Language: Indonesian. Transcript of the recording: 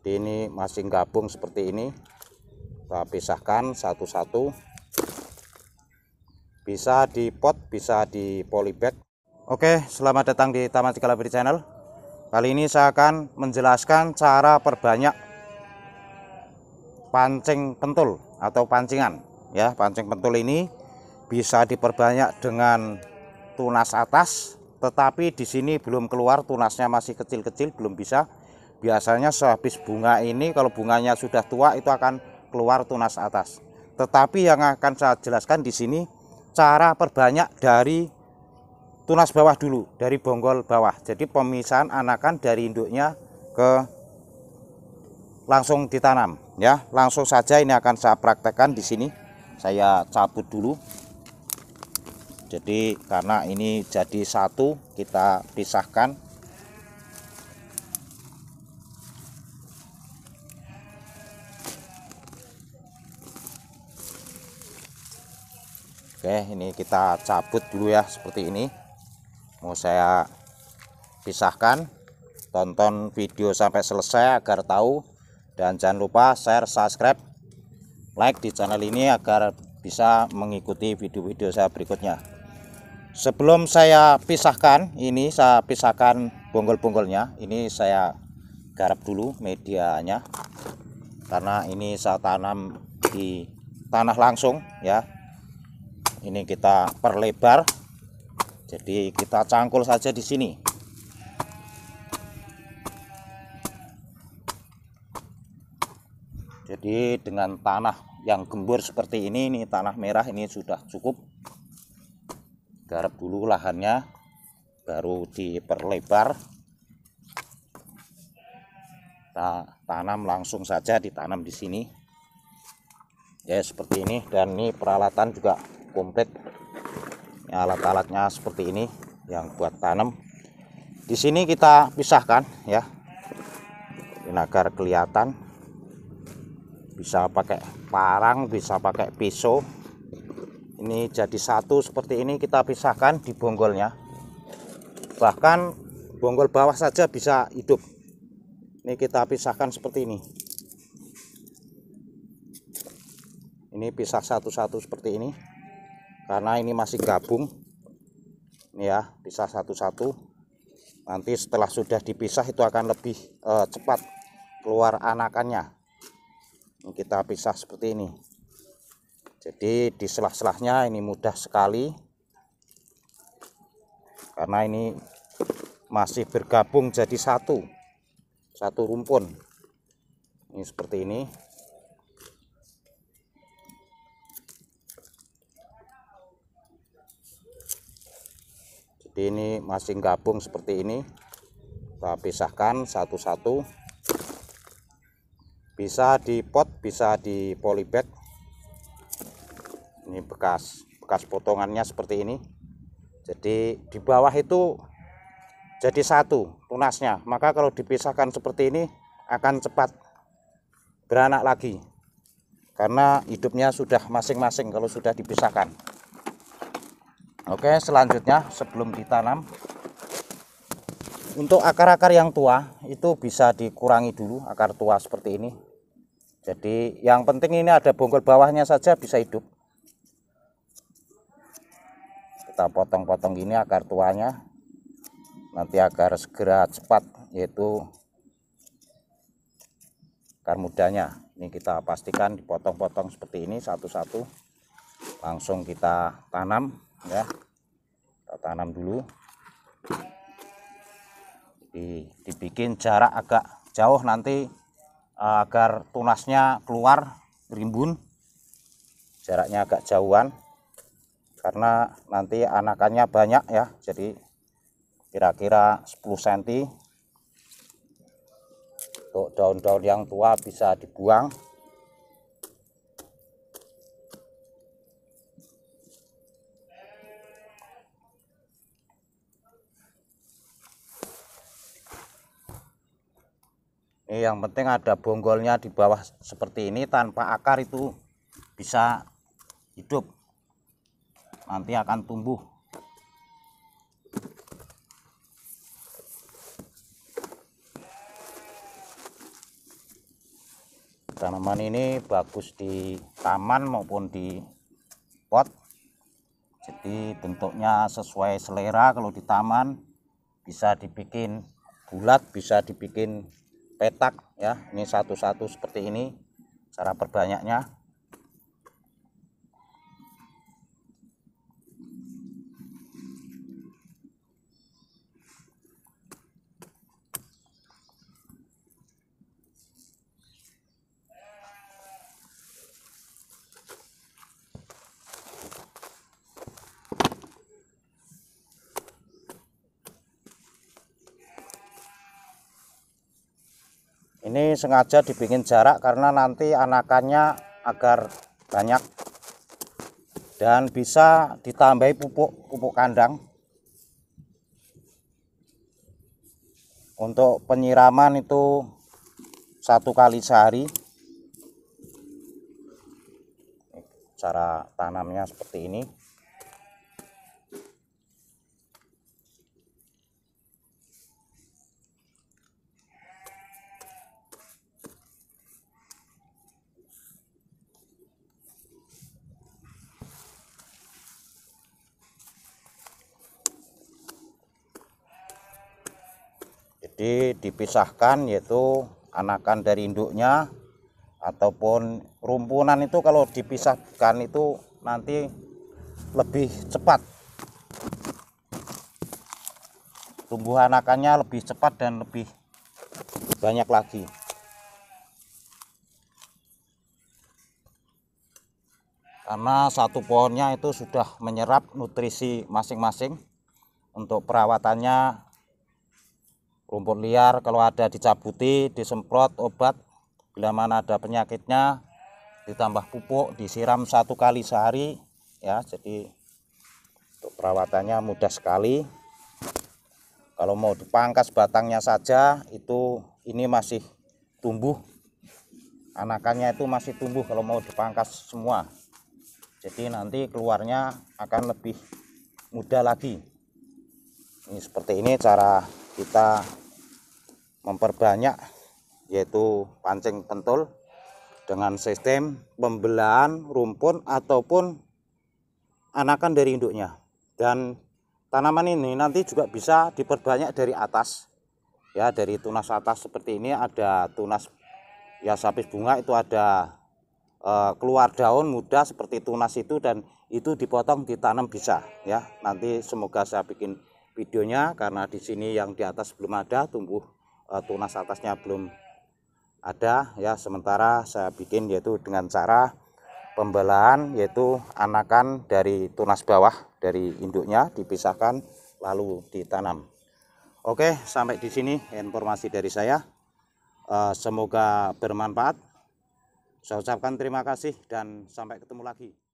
jadi ini masih gabung seperti ini kita pisahkan satu-satu bisa di pot bisa di polybag Oke selamat datang di Taman Cikalabiri Channel kali ini saya akan menjelaskan cara perbanyak pancing pentul atau pancingan ya pancing pentul ini bisa diperbanyak dengan tunas atas tetapi di sini belum keluar tunasnya masih kecil-kecil belum bisa Biasanya sehabis bunga ini kalau bunganya sudah tua itu akan keluar tunas atas. Tetapi yang akan saya jelaskan di sini cara perbanyak dari tunas bawah dulu, dari bonggol bawah. Jadi pemisahan anakan dari induknya ke langsung ditanam ya. Langsung saja ini akan saya praktekkan di sini. Saya cabut dulu jadi karena ini jadi satu kita pisahkan oke ini kita cabut dulu ya seperti ini mau saya pisahkan tonton video sampai selesai agar tahu dan jangan lupa share subscribe like di channel ini agar bisa mengikuti video-video saya berikutnya sebelum saya pisahkan ini saya pisahkan bonggol-bonggolnya ini saya garap dulu medianya karena ini saya tanam di tanah langsung ya ini kita perlebar jadi kita cangkul saja di sini jadi dengan tanah yang gembur seperti ini ini tanah merah ini sudah cukup garap dulu lahannya baru diperlebar kita tanam langsung saja ditanam di sini ya seperti ini dan ini peralatan juga komplit alat-alatnya seperti ini yang buat tanam di sini kita pisahkan ya agar kelihatan bisa pakai parang bisa pakai pisau ini jadi satu seperti ini kita pisahkan di bonggolnya bahkan bonggol bawah saja bisa hidup ini kita pisahkan seperti ini ini pisah satu-satu seperti ini karena ini masih gabung ini ya pisah satu-satu nanti setelah sudah dipisah itu akan lebih eh, cepat keluar anakannya ini kita pisah seperti ini jadi di selah-selahnya ini mudah sekali karena ini masih bergabung jadi satu satu rumpun ini seperti ini ini masih gabung seperti ini kita pisahkan satu-satu bisa di pot bisa di polybag ini bekas bekas potongannya seperti ini jadi di bawah itu jadi satu tunasnya maka kalau dipisahkan seperti ini akan cepat beranak lagi karena hidupnya sudah masing-masing kalau sudah dipisahkan Oke, selanjutnya sebelum ditanam untuk akar-akar yang tua itu bisa dikurangi dulu akar tua seperti ini. Jadi yang penting ini ada bonggol bawahnya saja bisa hidup. Kita potong-potong ini akar tuanya. Nanti agar segera cepat yaitu akar mudanya. Ini kita pastikan dipotong-potong seperti ini satu-satu. Langsung kita tanam ya kita tanam dulu Jadi, dibikin jarak agak jauh nanti eh, agar tunasnya keluar rimbun jaraknya agak jauhan karena nanti anakannya banyak ya jadi kira-kira 10 cm untuk daun-daun yang tua bisa dibuang ini yang penting ada bonggolnya di bawah seperti ini tanpa akar itu bisa hidup nanti akan tumbuh tanaman ini bagus di taman maupun di pot jadi bentuknya sesuai selera kalau di taman bisa dibikin bulat bisa dibikin petak ya ini satu-satu seperti ini cara perbanyaknya ini sengaja dibikin jarak karena nanti anakannya agar banyak dan bisa ditambahi pupuk pupuk kandang untuk penyiraman itu satu kali sehari cara tanamnya seperti ini Jadi dipisahkan yaitu anakan dari induknya ataupun rumpunan itu kalau dipisahkan itu nanti lebih cepat tumbuh anakannya lebih cepat dan lebih banyak lagi karena satu pohonnya itu sudah menyerap nutrisi masing-masing untuk perawatannya Rumput liar kalau ada dicabuti, disemprot obat. Bila mana ada penyakitnya ditambah pupuk, disiram satu kali sehari ya. Jadi untuk perawatannya mudah sekali. Kalau mau dipangkas batangnya saja itu ini masih tumbuh anakannya itu masih tumbuh kalau mau dipangkas semua jadi nanti keluarnya akan lebih mudah lagi ini seperti ini cara kita memperbanyak yaitu pancing pentul dengan sistem pembelahan rumpun ataupun anakan dari induknya dan tanaman ini nanti juga bisa diperbanyak dari atas ya dari tunas atas seperti ini ada tunas ya sapis bunga itu ada e, keluar daun muda seperti tunas itu dan itu dipotong ditanam bisa ya nanti semoga saya bikin videonya karena di sini yang di atas belum ada tumbuh uh, tunas atasnya belum ada ya sementara saya bikin yaitu dengan cara pembelahan yaitu anakan dari tunas bawah dari induknya dipisahkan lalu ditanam. Oke, sampai di sini informasi dari saya. Eh, semoga bermanfaat. Saya ucapkan terima kasih dan sampai ketemu lagi.